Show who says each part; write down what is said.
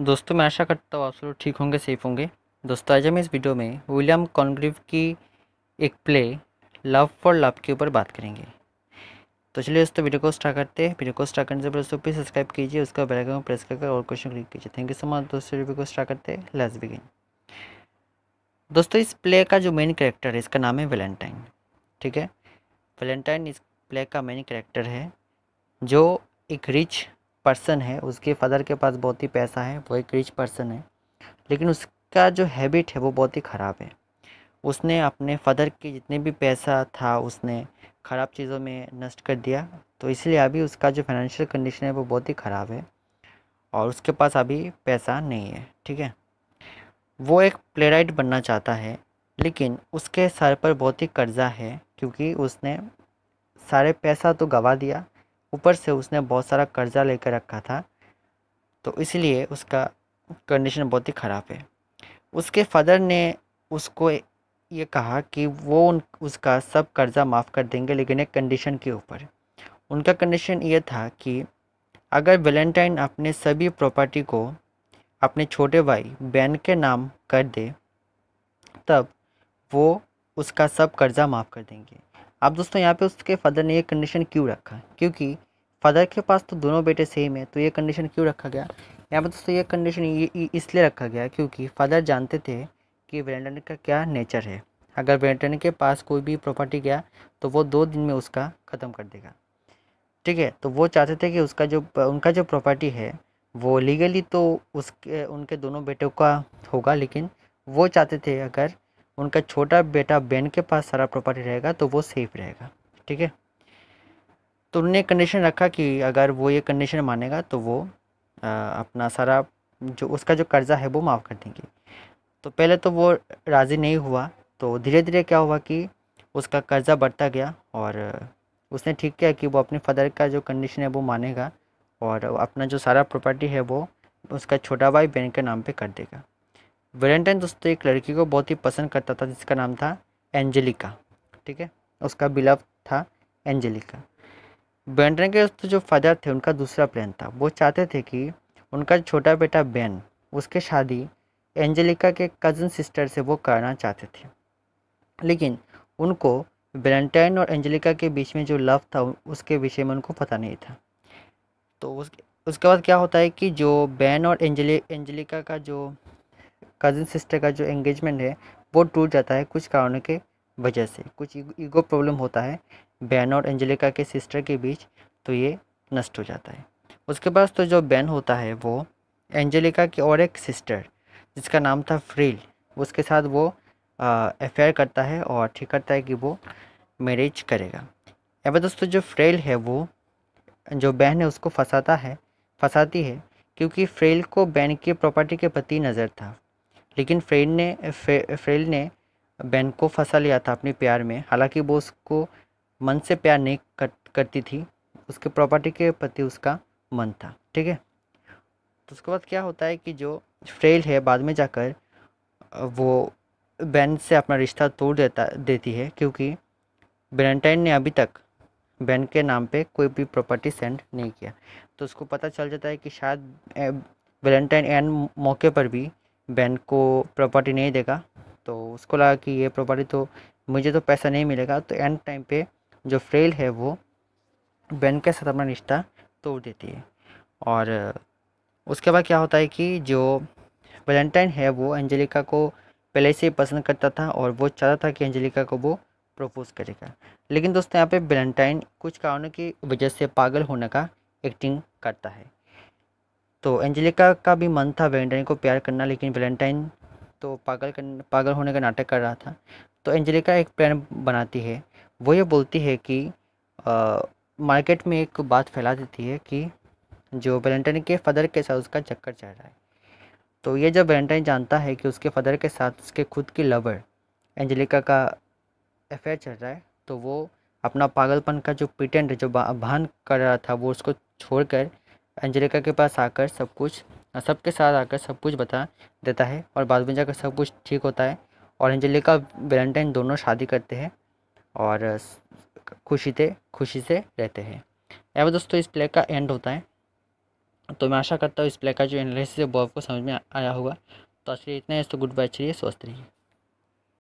Speaker 1: दोस्तों मैं आशा करता हूँ आप सब ठीक होंगे सेफ होंगे दोस्तों आज हम इस वीडियो में विलियम कॉन्ग्रीव की एक प्ले लव फॉर लव के ऊपर बात करेंगे तो चलिए दोस्तों वीडियो को स्टार्ट करते हैं वीडियो को स्टार्ट करने से पहले दोस्तों प्लीज़ सब्सक्राइब कीजिए उसका बेल आइकन प्रेस करके और क्वेश्चन क्लिक कीजिए थैंक यू सो मच दोस्तों वीडियो को स्टार्ट करते हैं लेट्स बिगिन दोस्तों इस प्ले का जो मेन कैरेक्टर है इसका नाम है वेलेंटाइन ठीक है वेलेंटाइन इस प्ले का मेन कैरेक्टर है जो एक रिच पर्सन है उसके फादर के पास बहुत ही पैसा है वो एक रिच पर्सन है लेकिन उसका जो हैबिट है वो बहुत ही ख़राब है उसने अपने फादर के जितने भी पैसा था उसने ख़राब चीज़ों में नष्ट कर दिया तो इसलिए अभी उसका जो फाइनेंशियल कंडीशन है वो बहुत ही ख़राब है और उसके पास अभी पैसा नहीं है ठीक है वो एक प्लेराइट बनना चाहता है लेकिन उसके सर पर बहुत ही कर्ज़ा है क्योंकि उसने सारे पैसा तो गवा दिया ऊपर से उसने बहुत सारा कर्ज़ा कर रखा था तो इसलिए उसका कंडीशन बहुत ही ख़राब है उसके फादर ने उसको ये कहा कि वो उन उसका सब कर्ज़ा माफ़ कर देंगे लेकिन एक कंडीशन के ऊपर उनका कंडीशन ये था कि अगर वेलेंटाइन अपने सभी प्रॉपर्टी को अपने छोटे भाई बैन के नाम कर दे तब वो उसका सब कर्ज़ा माफ़ कर देंगे अब दोस्तों यहाँ पे उसके फादर ने ये कंडीशन क्यों रखा क्योंकि फादर के पास तो दोनों बेटे सेम है तो ये कंडीशन क्यों रखा गया यहाँ पर दोस्तों ये कंडीशन इसलिए रखा गया क्योंकि फादर जानते थे कि वेलेंटन का क्या नेचर है अगर वेलेंटन के पास कोई भी प्रॉपर्टी गया तो वो दो दिन में उसका ख़त्म कर देगा ठीक है तो वो चाहते थे कि उसका जो उनका जो प्रॉपर्टी है वो लीगली तो उसके उनके दोनों बेटों का होगा लेकिन वो चाहते थे अगर उनका छोटा बेटा बेन के पास सारा प्रॉपर्टी रहेगा तो वो सेफ रहेगा ठीक है तो उन्होंने कंडीशन रखा कि अगर वो ये कंडीशन मानेगा तो वो आ, अपना सारा जो उसका जो कर्ज़ा है वो माफ़ कर देंगे तो पहले तो वो राज़ी नहीं हुआ तो धीरे धीरे क्या हुआ कि उसका कर्ज़ा बढ़ता गया और उसने ठीक किया कि वो अपने फादर का जो कंडीशन है वो मानेगा और अपना जो सारा प्रॉपर्टी है वो उसका छोटा भाई बहन के नाम पे कर देगा वेलेंटाइन दोस्तों एक लड़की को बहुत ही पसंद करता था जिसका नाम था एंजेलिका ठीक है उसका बिलव था एंजेलिका बैंटन के तो जो फादर थे उनका दूसरा प्लान था वो चाहते थे कि उनका छोटा बेटा बैन उसके शादी एंजेलिका के कज़न सिस्टर से वो करना चाहते थे लेकिन उनको वेलेंटाइन और एंजेलिका के बीच में जो लव था उसके विषय में उनको पता नहीं था तो उस उसके बाद क्या होता है कि जो बैन और एंजली एंजेलिका का जो कज़न सिस्टर का जो एंगेजमेंट है वो टूट जाता है कुछ कारणों के वजह से कुछ ईगो प्रॉब्लम होता है बैन और एंजेलिका के सिस्टर के बीच तो ये नष्ट हो जाता है उसके बाद तो जो बैन होता है वो एंजेलिका की और एक सिस्टर जिसका नाम था फ्रील उसके साथ वो अफेयर करता है और ठीक करता है कि वो मैरिज करेगा अब दोस्तों जो फ्रेल है वो जो बहन है उसको फंसाता है फंसाती है क्योंकि फ्रेल को बैन की प्रॉपर्टी के प्रति नज़र था लेकिन फ्रेल ने फ्रेल ने बैन को फंसा लिया था अपने प्यार में हालांकि वो उसको मन से प्यार नहीं कर, करती थी उसके प्रॉपर्टी के प्रति उसका मन था ठीक है तो उसके बाद क्या होता है कि जो फ्रेल है बाद में जाकर वो बैन से अपना रिश्ता तोड़ देता देती है क्योंकि बेलेंटाइन ने अभी तक बैन के नाम पे कोई भी प्रॉपर्टी सेंड नहीं किया तो उसको पता चल जाता है कि शायद वेलेंटाइन एंड मौके पर भी बैन को प्रॉपर्टी नहीं देगा तो उसको लगा कि ये प्रॉपर्टी तो मुझे तो पैसा नहीं मिलेगा तो एंड टाइम पे जो फ्रेल है वो बैन के साथ अपना रिश्ता तोड़ देती है और उसके बाद क्या होता है कि जो वैलेंटाइन है वो एंजेलिका को पहले से ही पसंद करता था और वो चाहता था कि एंजेलिका को वो प्रपोज करेगा लेकिन दोस्तों यहाँ पे वैलेंटाइन कुछ कारणों की वजह से पागल होने का एक्टिंग करता है तो एंजेलिका का भी मन था वैलेंटाइन को प्यार करना लेकिन वैलेंटाइन तो पागल कर पागल होने का नाटक कर रहा था तो एंजेलिका एक प्लान बनाती है वो ये बोलती है कि आ, मार्केट में एक बात फैला देती है कि जो वेलेंटाइन के फादर के साथ उसका चक्कर चल रहा है तो ये जब वेलेंटाइन जानता है कि उसके फादर के साथ उसके खुद की लवर एंजेलिका का अफेयर चल रहा है तो वो अपना पागलपन का जो पिटेंट जो भान कर रहा था वो उसको छोड़कर एंजेलिका के पास आकर सब कुछ सबके साथ आकर सब कुछ बता देता है और बाद में जाकर सब कुछ ठीक होता है और एंजेलिका वेलेंटाइन दोनों शादी करते हैं और खुशी से खुशी से रहते हैं एवं दोस्तों इस प्ले का एंड होता है तो मैं आशा करता हूँ इस प्ले का जो एनालिसिस है वो आपको समझ में आया होगा तो असली इतना है तो गुड बाय चलिए स्वस्थ रहिए